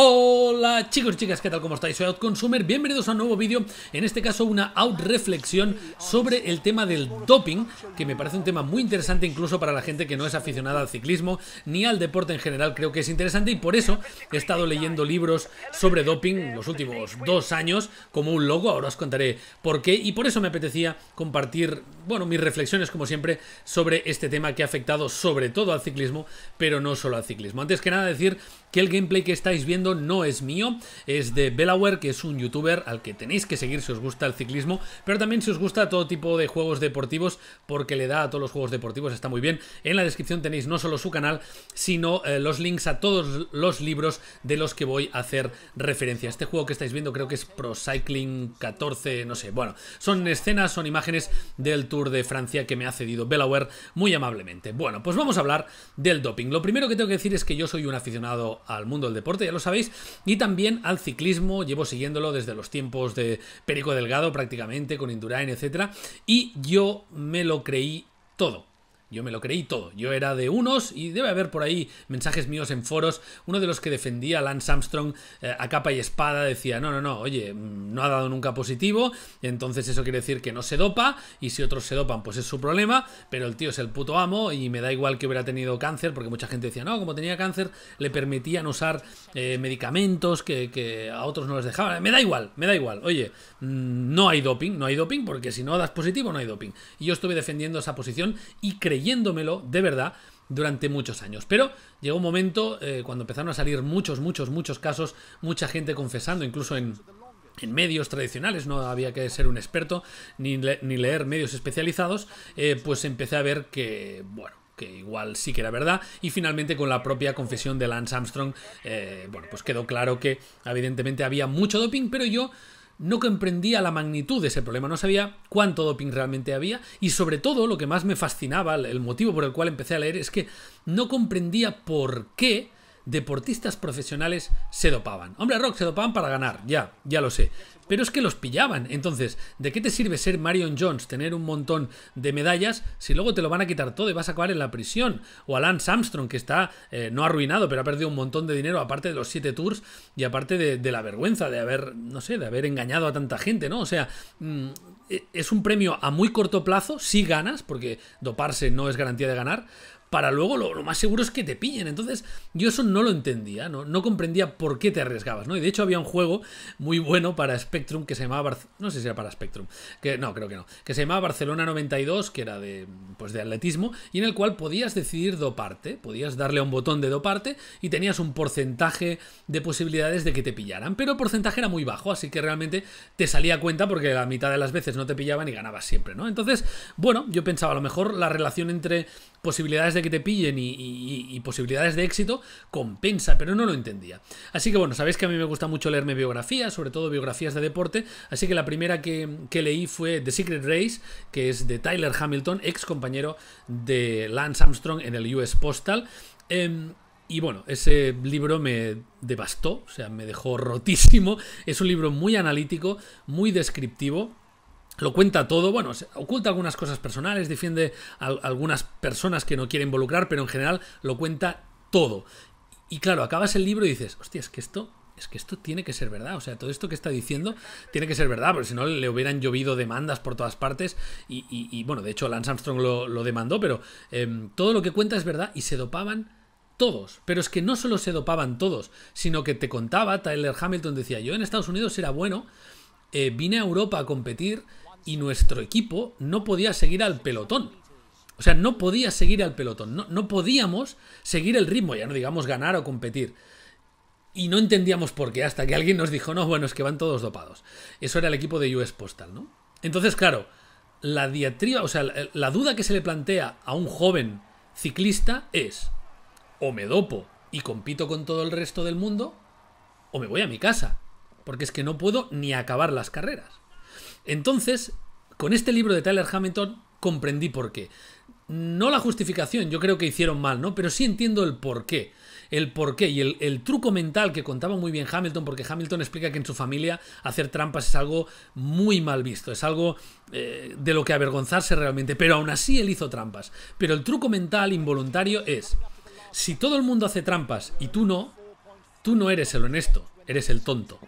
Hola chicos y chicas, ¿qué tal? ¿Cómo estáis? Soy OutConsumer, bienvenidos a un nuevo vídeo, en este caso una outreflexión sobre el tema del doping, que me parece un tema muy interesante incluso para la gente que no es aficionada al ciclismo ni al deporte en general, creo que es interesante y por eso he estado leyendo libros sobre doping los últimos dos años como un logo. ahora os contaré por qué y por eso me apetecía compartir, bueno, mis reflexiones como siempre sobre este tema que ha afectado sobre todo al ciclismo, pero no solo al ciclismo. Antes que nada decir que el gameplay que estáis viendo no es mío, es de Belaware, que es un youtuber al que tenéis que seguir si os gusta el ciclismo, pero también si os gusta todo tipo de juegos deportivos, porque le da a todos los juegos deportivos, está muy bien. En la descripción tenéis no solo su canal, sino eh, los links a todos los libros de los que voy a hacer referencia. Este juego que estáis viendo creo que es Pro Cycling 14, no sé, bueno, son escenas, son imágenes del Tour de Francia que me ha cedido Belaware muy amablemente. Bueno, pues vamos a hablar del doping. Lo primero que tengo que decir es que yo soy un aficionado al mundo del deporte, ya lo sabéis, y también al ciclismo, llevo siguiéndolo desde los tiempos de Perico Delgado prácticamente, con Indurain, etcétera Y yo me lo creí todo yo me lo creí todo. Yo era de unos, y debe haber por ahí mensajes míos en foros, uno de los que defendía a Lance Armstrong eh, a capa y espada, decía, no, no, no, oye, mm, no ha dado nunca positivo, entonces eso quiere decir que no se dopa, y si otros se dopan, pues es su problema, pero el tío es el puto amo, y me da igual que hubiera tenido cáncer, porque mucha gente decía, no, como tenía cáncer, le permitían usar eh, medicamentos que, que, a otros no les dejaban. Me da igual, me da igual. Oye, mm, no hay doping, no hay doping, porque si no das positivo, no hay doping. Y yo estuve defendiendo esa posición y creí Leyéndomelo de verdad durante muchos años. Pero llegó un momento eh, cuando empezaron a salir muchos, muchos, muchos casos, mucha gente confesando, incluso en, medios tradicionales, no había que ser un experto ni, ni leer medios especializados, eh, pues empecé a ver que, bueno, que igual sí que era verdad, y finalmente con la propia confesión de Lance Armstrong, eh, bueno, pues quedó claro que evidentemente había mucho doping, pero yo no comprendía la magnitud de ese problema, no sabía cuánto doping realmente había y sobre todo lo que más me fascinaba, el motivo por el cual empecé a leer, es que no comprendía por qué deportistas profesionales se dopaban. Hombre, Rock, se dopaban para ganar, ya, ya lo sé. Pero es que los pillaban. Entonces, ¿de qué te sirve ser Marion Jones, tener un montón de medallas, si luego te lo van a quitar todo y vas a acabar en la prisión? O Alan Lance Armstrong, que está no eh, no arruinado, pero ha perdido un montón de dinero, aparte de los siete tours y aparte de, la vergüenza de haber, no sé, de haber engañado a tanta gente, ¿no? O sea, mm, e, es un premio a muy corto plazo, si ganas, porque doparse no es garantía de ganar para luego lo, más seguro es que te pillen. Entonces, yo eso no lo entendía, ¿no? comprendía por qué te arriesgabas, ¿no? Y de hecho había un juego muy bueno para Spectrum que se llamaba, no sé si era para Spectrum, que no, creo que no, que se llamaba Barcelona 92, que era de, pues de atletismo, y en el cual podías decidir doparte, podías darle a un botón de doparte y tenías un porcentaje de posibilidades de que te pillaran, pero el porcentaje era muy bajo, así que realmente te salía cuenta porque la mitad de las veces no te pillaban y ganabas siempre, ¿no? Entonces, bueno, yo pensaba a lo mejor la relación entre posibilidades de que te pillen y, posibilidades de éxito, compensa, pero no lo entendía. Así que bueno, sabéis que a mí me gusta mucho leerme biografías, sobre todo biografías de deporte, así que la primera que, leí fue The Secret Race, que es de Tyler Hamilton, ex compañero de Lance Armstrong en el US Postal. Em, y bueno, ese libro me devastó, o sea, me dejó rotísimo. Es un libro muy analítico, muy descriptivo lo cuenta todo, bueno, oculta algunas cosas personales, defiende a algunas personas que no quiere involucrar, pero en general lo cuenta todo. Y claro, acabas el libro y dices, hostia, es que esto es que esto tiene que ser verdad. O sea, todo esto que está diciendo tiene que ser verdad, porque si no le hubieran llovido demandas por todas partes. Y, bueno, de hecho Lance Armstrong lo, demandó, pero em, todo lo que cuenta es verdad y se dopaban todos. Pero es que no solo se dopaban todos, sino que te contaba, Tyler Hamilton decía, yo en Estados Unidos era bueno, eh, vine a Europa a competir y nuestro equipo no podía seguir al pelotón. O sea, no podía seguir al pelotón, no, no podíamos seguir el ritmo, ya no digamos ganar o competir. Y no entendíamos por qué, hasta que alguien nos dijo, no, bueno, es que van todos dopados. Eso era el equipo de US Postal, ¿no? Entonces, claro, la diatriba, o sea, la duda que se le plantea a un joven ciclista es, o me dopo y compito con todo el resto del mundo, o me voy a mi casa, porque es que no puedo ni acabar las carreras. Entonces, con este libro de Tyler Hamilton comprendí por qué. No la justificación, yo creo que hicieron mal, ¿no? Pero sí entiendo el por qué el qué y el, truco mental que contaba muy bien Hamilton, porque Hamilton explica que en su familia hacer trampas es algo muy mal visto, es algo eh, de lo que avergonzarse realmente, pero aún así él hizo trampas. Pero el truco mental involuntario es, si todo el mundo hace trampas y tú no, tú no eres el honesto, eres el tonto.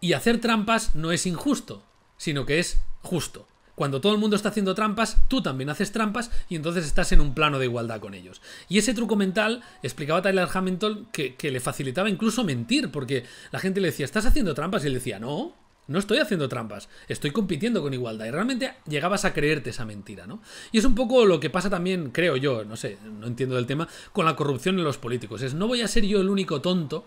Y hacer trampas no es injusto, sino que es justo. Cuando todo el mundo está haciendo trampas, tú también haces trampas y entonces estás en un plano de igualdad con ellos. Y ese truco mental, explicaba Tyler Hamilton, que, que le facilitaba incluso mentir, porque la gente le decía, ¿estás haciendo trampas? Y él decía, no, no estoy haciendo trampas, estoy compitiendo con igualdad. Y realmente llegabas a creerte esa mentira, ¿no? Y es un poco lo que pasa también, creo yo, no sé, no entiendo del tema, con la corrupción en los políticos. Es, no voy a ser yo el único tonto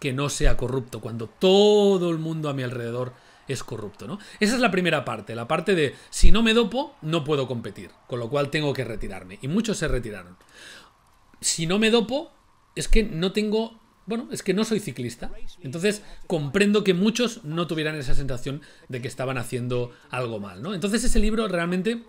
que no sea corrupto, cuando todo el mundo a mi alrededor es corrupto, ¿no? Esa es la primera parte, la parte de si no me dopo, no puedo competir, con lo cual tengo que retirarme. Y muchos se retiraron. Si no me dopo, es que no tengo bueno, es que no soy ciclista. Entonces comprendo que muchos no tuvieran esa sensación de que estaban haciendo algo mal, ¿no? Entonces ese libro realmente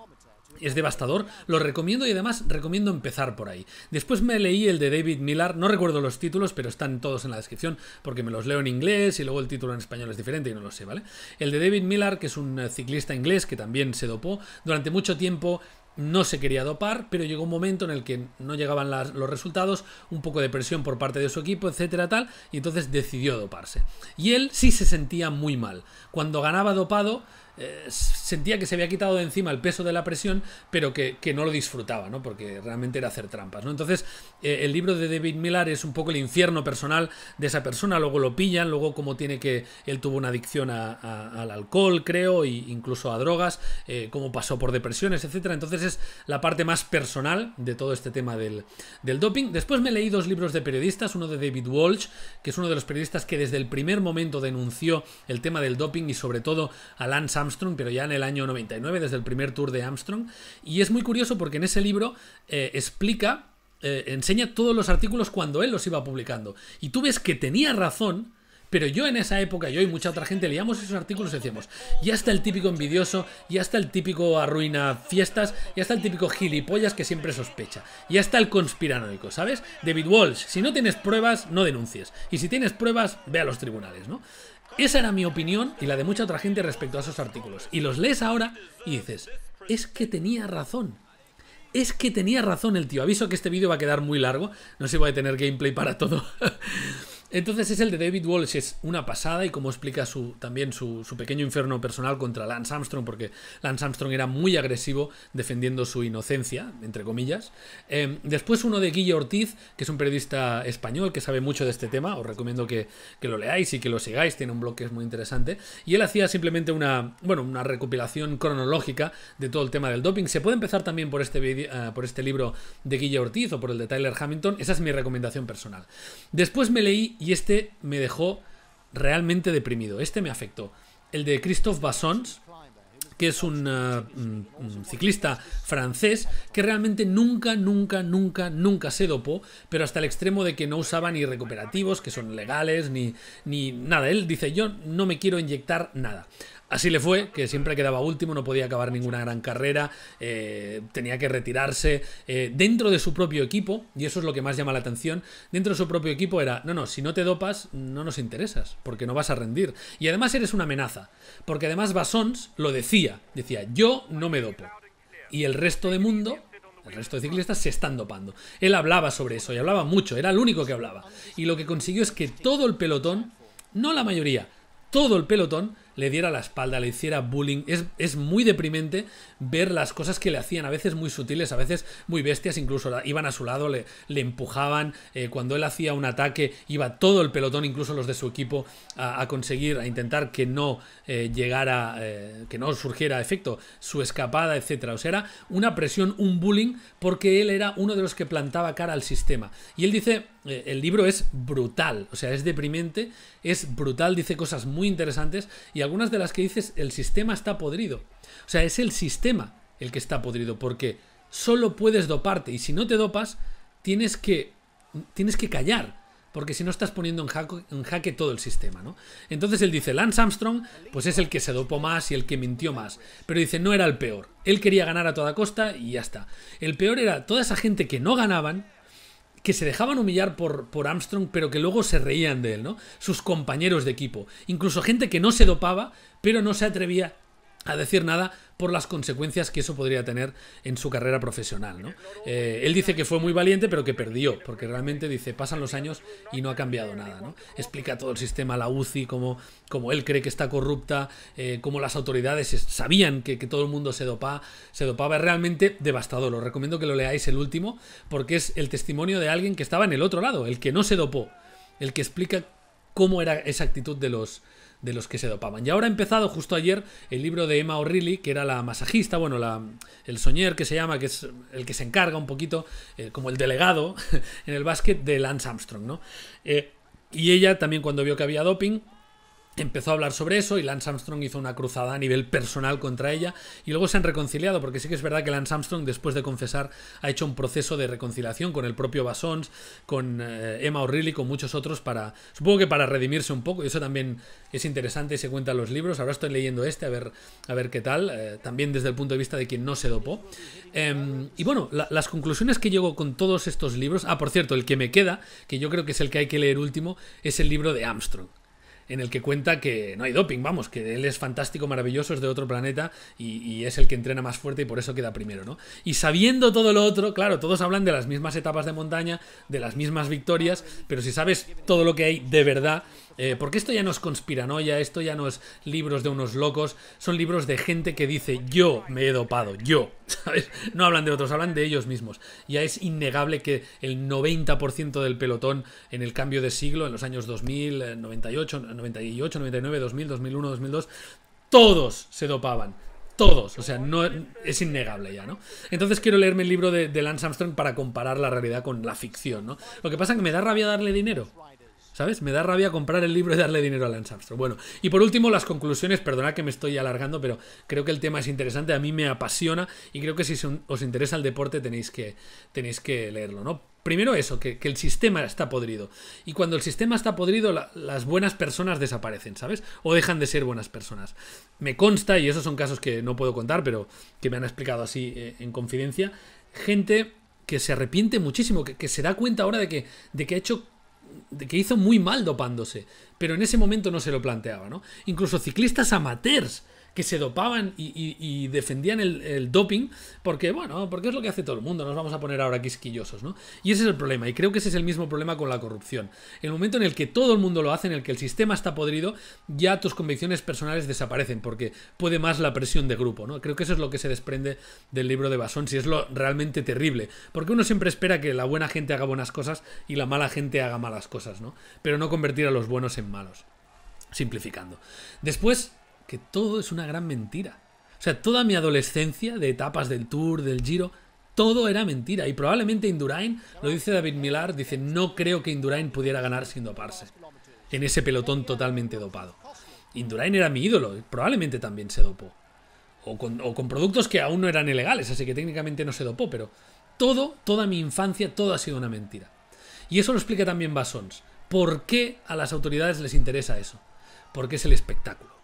es devastador, lo recomiendo y además recomiendo empezar por ahí. Después me leí el de David Millar, no recuerdo los títulos, pero están todos en la descripción porque me los leo en inglés y luego el título en español es diferente y no lo sé, ¿vale? El de David Millar, que es un eh, ciclista inglés que también se dopó, durante mucho tiempo no se quería dopar, pero llegó un momento en el que no llegaban los resultados, un poco de presión por parte de su equipo, etcétera, tal, y entonces decidió doparse. Y él sí se sentía muy mal. Cuando ganaba dopado, eh, sentía que se había quitado de encima el peso de la presión, pero que, no lo disfrutaba, ¿no? Porque realmente era hacer trampas, ¿no? Entonces, eh, el libro de David Miller es un poco el infierno personal de esa persona, luego lo pillan, luego cómo tiene que... Él tuvo una adicción al alcohol, creo, e incluso a drogas, eh, cómo pasó por depresiones, etcétera. Entonces es la parte más personal de todo este tema del, doping. Después me leí dos libros de periodistas, uno de David Walsh, que es uno de los periodistas que desde el primer momento denunció el tema del doping y sobre todo a Lance Armstrong, pero ya en el año 99, desde el primer tour de Armstrong. Y es muy curioso porque en ese libro eh, explica, eh, enseña todos los artículos cuando él los iba publicando. Y tú ves que tenía razón. Pero yo en esa época, yo y mucha otra gente, leíamos esos artículos y decíamos, ya está el típico envidioso, ya está el típico arruina fiestas, ya está el típico gilipollas que siempre sospecha, ya está el conspiranoico, ¿sabes? David Walsh, si no tienes pruebas, no denuncies. Y si tienes pruebas, ve a los tribunales, ¿no? Esa era mi opinión y la de mucha otra gente respecto a esos artículos. Y los lees ahora y dices, es que tenía razón. Es que tenía razón el tío. Aviso que este vídeo va a quedar muy largo. No sé si voy a tener gameplay para todo. Entonces es el de David Walsh, es una pasada y como explica su, también su, pequeño infierno personal contra Lance Armstrong, porque Lance Armstrong era muy agresivo defendiendo su inocencia, entre comillas. Em, después uno de Guille Ortiz, que es un periodista español que sabe mucho de este tema, os recomiendo que, lo leáis y que lo sigáis, tiene un blog que es muy interesante, y él hacía simplemente una, bueno, una recopilación cronológica de todo el tema del doping. Se puede empezar también por este, vídeo eh, por este libro de Guille Ortiz o por el de Tyler Hamilton, esa es mi recomendación personal. Después me leí y este me dejó realmente deprimido. Este me afectó. El de Christophe Bassons, que es eh, un, ciclista francés que realmente nunca, nunca, nunca, nunca se dopó, pero hasta el extremo de que no usaba ni recuperativos, que son legales, ni, ni nada. Él dice, yo no me quiero inyectar nada. Así le fue, que siempre quedaba último, no podía acabar ninguna gran carrera, eh, tenía que retirarse eh, dentro de su propio equipo, y eso es lo que más llama la atención, dentro de su propio equipo era, no, no, si no te dopas, no nos interesas, porque no vas a rendir. Y además eres una amenaza, porque además Basons lo decía, decía, yo no me dopo. Y el resto del mundo el resto de ciclistas se están dopando. Él hablaba sobre eso y hablaba mucho, era el único que hablaba. Y lo que consiguió es que todo el pelotón, no la mayoría, todo el pelotón le diera la espalda, le hiciera bullying. Es, muy deprimente ver las cosas que le hacían, a veces muy sutiles, a veces muy bestias, incluso iban a su lado, le, le empujaban. Eh, cuando él hacía un ataque, iba todo el pelotón, incluso los de su equipo, a, conseguir, a intentar que no eh, llegara, eh, que no surgiera efecto su escapada, etcétera. O sea, era una presión, un bullying, porque él era uno de los que plantaba cara al sistema. Y él dice eh, el libro es brutal, o sea, es deprimente, es brutal, dice cosas muy interesantes y algunas de las que dices, el sistema está podrido. O sea, es el sistema el que está podrido, porque solo puedes doparte y si no te dopas, tienes que, tienes que callar, porque si no estás poniendo en jaque, todo el sistema, ¿no? Entonces él dice, Lance Armstrong, pues es el que se dopó más y el que mintió más, pero dice, no era el peor, él quería ganar a toda costa y ya está. El peor era toda esa gente que no ganaban, que se dejaban humillar por, por, Armstrong, pero que luego se reían de él, ¿no? Sus compañeros de equipo. Incluso gente que no se dopaba, pero no se atrevía a decir nada por las consecuencias que eso podría tener en su carrera profesional. ¿no? Eh, él dice que fue muy valiente, pero que perdió, porque realmente dice, pasan los años y no ha cambiado nada. ¿no? Explica todo el sistema, la UCI, cómo, como él cree que está corrupta, eh, cómo las autoridades sabían que, todo el mundo se, dopa, se dopaba. Es realmente devastador. Os recomiendo que lo leáis el último, porque es el testimonio de alguien que estaba en el otro lado, el que no se dopó, el que explica cómo era esa actitud de los, de los que se dopaban. Y ahora ha empezado justo ayer el libro de Emma O'Reilly, que era la masajista, bueno, la, el soñer que se llama, que es el que se encarga un poquito, eh, como el delegado en el básquet de Lance Armstrong, ¿no? Eh, y ella también cuando vio que había doping, empezó a hablar sobre eso y Lance Armstrong hizo una cruzada a nivel personal contra ella y luego se han reconciliado porque sí que es verdad que Lance Armstrong después de confesar ha hecho un proceso de reconciliación con el propio Bassons, con eh, Emma O'Reilly, con muchos otros para supongo que para redimirse un poco y eso también es interesante y se cuenta en los libros. Ahora estoy leyendo este a ver a ver qué tal, eh, también desde el punto de vista de quien no se dopó. Em, y bueno, las conclusiones que llego con todos estos libros, ah por cierto, el que me queda, que yo creo que es el que hay que leer último, es el libro de Armstrong en el que cuenta que no hay doping, vamos, que él es fantástico, maravilloso, es de otro planeta y, y, es el que entrena más fuerte y por eso queda primero, ¿no? Y sabiendo todo lo otro, claro, todos hablan de las mismas etapas de montaña, de las mismas victorias, pero si sabes todo lo que hay de verdad, eh, porque esto ya no es conspiranoia, esto ya no es libros de unos locos, son libros de gente que dice yo me he dopado, yo, ¿sabes? No hablan de otros, hablan de ellos mismos. Ya es innegable que el 90% del pelotón en el cambio de siglo, en los años 2000, 98, 98, 99, 2000, 2001, 2002, todos se dopaban todos. O sea, no es innegable ya, ¿no? Entonces quiero leerme el libro de, de, Lance Armstrong para comparar la realidad con la ficción, ¿no? Lo que pasa es que me da rabia darle dinero. ¿Sabes? Me da rabia comprar el libro y darle dinero a Lance Armstrong. Bueno, y por último, las conclusiones. Perdonad que me estoy alargando, pero creo que el tema es interesante. A mí me apasiona y creo que si os interesa el deporte tenéis que, tenéis que leerlo, ¿no? Primero eso, que, el sistema está podrido. Y cuando el sistema está podrido, las buenas personas desaparecen, ¿sabes? O dejan de ser buenas personas. Me consta, y esos son casos que no puedo contar, pero que me han explicado así eh, en confidencia, gente que se arrepiente muchísimo, que, se da cuenta ahora de que, de que ha hecho que hizo muy mal dopándose, pero en ese momento no se lo planteaba, ¿no? Incluso ciclistas amateurs que se dopaban y, defendían el, doping, porque, bueno, porque es lo que hace todo el mundo, nos vamos a poner ahora quisquillosos, ¿no? Y ese es el problema, y creo que ese es el mismo problema con la corrupción. En El momento en el que todo el mundo lo hace, en el que el sistema está podrido, ya tus convicciones personales desaparecen, porque puede más la presión de grupo, ¿no? Creo que eso es lo que se desprende del libro de Basón, si es lo realmente terrible, porque uno siempre espera que la buena gente haga buenas cosas y la mala gente haga malas cosas, ¿no? Pero no convertir a los buenos en malos simplificando. Después que todo es una gran mentira. O sea, toda mi adolescencia de etapas del Tour, del Giro, todo era mentira. Y probablemente Indurain, lo dice David Millar, dice, no creo que Indurain pudiera ganar sin doparse. En ese pelotón totalmente dopado. Indurain era mi ídolo, probablemente también se dopó. O con, productos que aún no eran ilegales, así que técnicamente no se dopó, pero todo, toda mi infancia, todo ha sido una mentira. Y eso lo explica también Basons. ¿Por qué a las autoridades les interesa eso? Porque es el espectáculo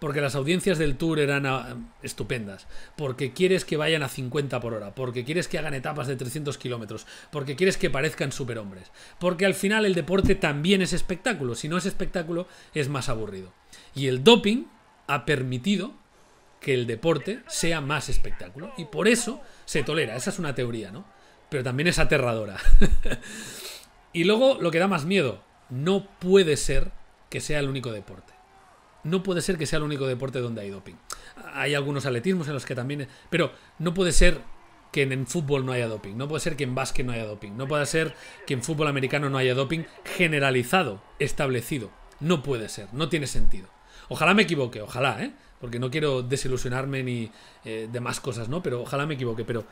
porque las audiencias del tour eran ah, estupendas, porque quieres que vayan a 50 por hora, porque quieres que hagan etapas de 300 kilómetros, porque quieres que parezcan superhombres, porque al final el deporte también es espectáculo, si no es espectáculo es más aburrido. Y el doping ha permitido que el deporte sea más espectáculo y por eso se tolera, esa es una teoría, ¿no? Pero también es aterradora. y luego lo que da más miedo, no puede ser que sea el único deporte no puede ser que sea el único deporte donde hay doping. Hay algunos atletismos en los que también... Pero no puede ser que en, fútbol no haya doping, no puede ser que en básquet no haya doping, no puede ser que en fútbol americano no haya doping generalizado, establecido. No puede ser, no tiene sentido. Ojalá me equivoque, ojalá, ¿eh? Porque no quiero desilusionarme ni demás eh, de más cosas, ¿no? Pero ojalá me equivoque, pero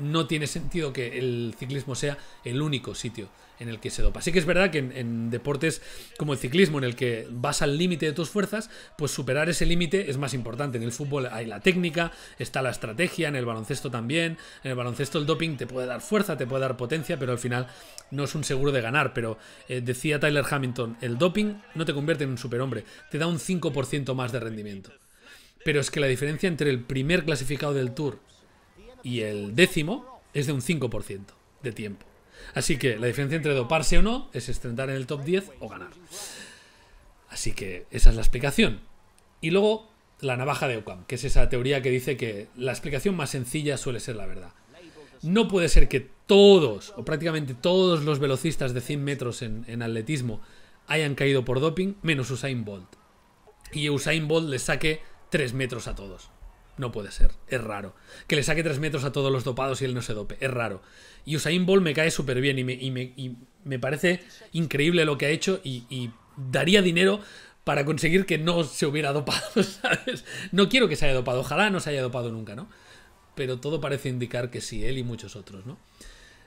no tiene sentido que el ciclismo sea el único sitio en el que se dopa. Así que es verdad que en, deportes como el ciclismo, en el que vas al límite de tus fuerzas, pues superar ese límite es más importante. En el fútbol hay la técnica, está la estrategia, en el baloncesto también. En el baloncesto el doping te puede dar fuerza, te puede dar potencia, pero al final no es un seguro de ganar. Pero eh, decía Tyler Hamilton, el doping no te convierte en un superhombre, te da un 5% más de rendimiento. Pero es que la diferencia entre el primer clasificado del Tour y el décimo es de un 5% de tiempo. Así que la diferencia entre doparse o no es estrenar en el top 10 o ganar. Así que esa es la explicación. Y luego la navaja de Ockham, que es esa teoría que dice que la explicación más sencilla suele ser la verdad. No puede ser que todos, o prácticamente todos los velocistas de 100 metros en, atletismo hayan caído por doping, menos Usain Bolt. Y Usain Bolt le saque 3 metros a todos. No puede ser, es raro. Que le saque tres metros a todos los dopados y él no se dope, es raro. Y Usain Bolt me cae súper bien y me, parece increíble lo que ha hecho y, daría dinero para conseguir que no se hubiera dopado, ¿sabes? No quiero que se haya dopado, ojalá no se haya dopado nunca, ¿no? Pero todo parece indicar que sí, él y muchos otros, ¿no?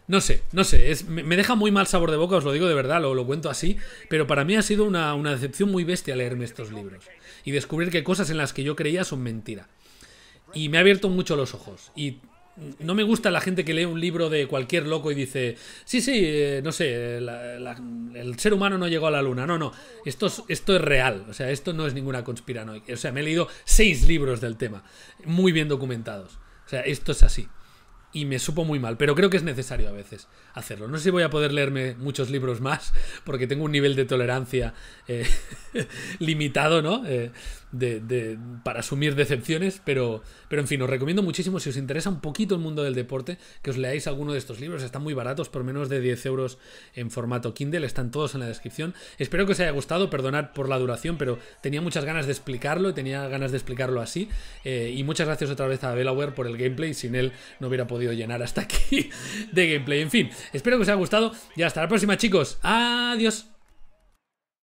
No sé, no sé, me deja muy mal sabor de boca, os lo digo de verdad, lo, lo cuento así, pero para mí ha sido una, una decepción muy bestia leerme estos libros y descubrir que cosas en las que yo creía son mentira y me ha abierto mucho los ojos. Y no me gusta la gente que lee un libro de cualquier loco y dice, sí, sí, eh, no sé, el ser humano no llegó a la luna. No, no, esto es, esto es real, o sea, esto no es ninguna conspiranoica. O sea, me he leído seis libros del tema, muy bien documentados. O sea, esto es así. Y me supo muy mal, pero creo que es necesario a veces hacerlo. No sé si voy a poder leerme muchos libros más, porque tengo un nivel de tolerancia eh, limitado, ¿no? Eh, para asumir decepciones, pero, pero en fin, os recomiendo muchísimo, si os interesa un poquito el mundo del deporte, que os leáis alguno de estos libros, están muy baratos, por menos de 10 euros en formato Kindle, están todos en la descripción. Espero que os haya gustado, perdonad por la duración, pero tenía muchas ganas de explicarlo, y tenía ganas de explicarlo así, eh, y muchas gracias otra vez a Belaware por el gameplay, sin él no hubiera podido llenar hasta aquí de gameplay. En fin, espero que os haya gustado, y hasta la próxima chicos, adiós.